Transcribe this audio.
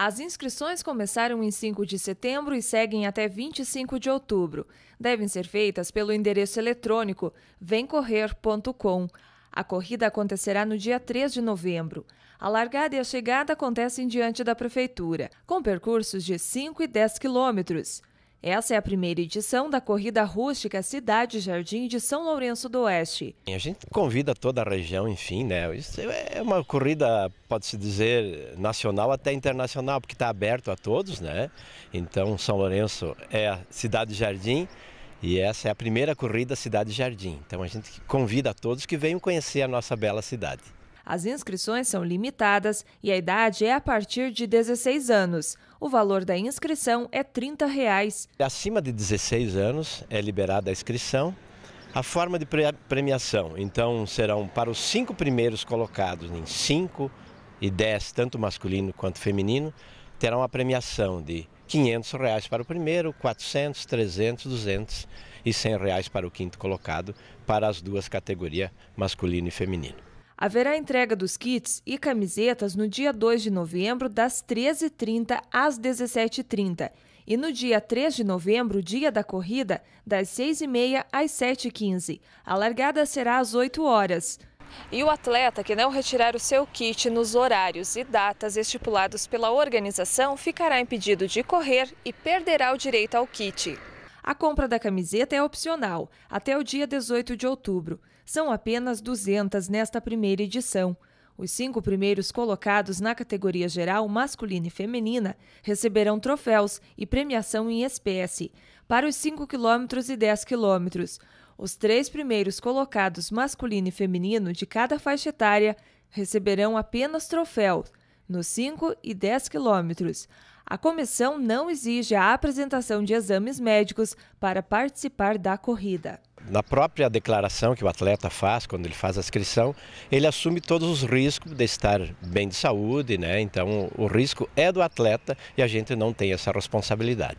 As inscrições começaram em 5 de setembro e seguem até 25 de outubro. Devem ser feitas pelo endereço eletrônico vemcorrer.com. A corrida acontecerá no dia 3 de novembro. A largada e a chegada acontecem diante da prefeitura, com percursos de 5 e 10 quilômetros. Essa é a primeira edição da Corrida Rústica Cidade Jardim de São Lourenço do Oeste. A gente convida toda a região, enfim, né? Isso é, é uma corrida, pode-se dizer, nacional até internacional, porque está aberto a todos, né? Então, São Lourenço é a cidade jardim e essa é a primeira corrida Cidade Jardim. Então, a gente convida a todos que venham conhecer a nossa bela cidade. As inscrições são limitadas e a idade é a partir de 16 anos. O valor da inscrição é R$ 30. Reais. Acima de 16 anos é liberada a inscrição. A forma de premiação, então, serão para os cinco primeiros colocados em 5 e 10, tanto masculino quanto feminino, terão a premiação de R$ 500 reais para o primeiro, R$ 400, R$ 300, R$ 200 e R$ 100 reais para o quinto colocado, para as duas categorias, masculino e feminino. Haverá entrega dos kits e camisetas no dia 2 de novembro, das 13h30 às 17h30. E no dia 3 de novembro, dia da corrida, das 6h30 às 7h15. A largada será às 8 horas. E o atleta que não retirar o seu kit nos horários e datas estipulados pela organização ficará impedido de correr e perderá o direito ao kit. A compra da camiseta é opcional até o dia 18 de outubro. São apenas 200 nesta primeira edição. Os cinco primeiros colocados na categoria geral masculina e feminina receberão troféus e premiação em espécie para os 5 km e 10 km. Os três primeiros colocados masculino e feminino de cada faixa etária receberão apenas troféu. nos 5 e 10 quilômetros. A comissão não exige a apresentação de exames médicos para participar da corrida. Na própria declaração que o atleta faz, quando ele faz a inscrição, ele assume todos os riscos de estar bem de saúde, né? Então o risco é do atleta e a gente não tem essa responsabilidade.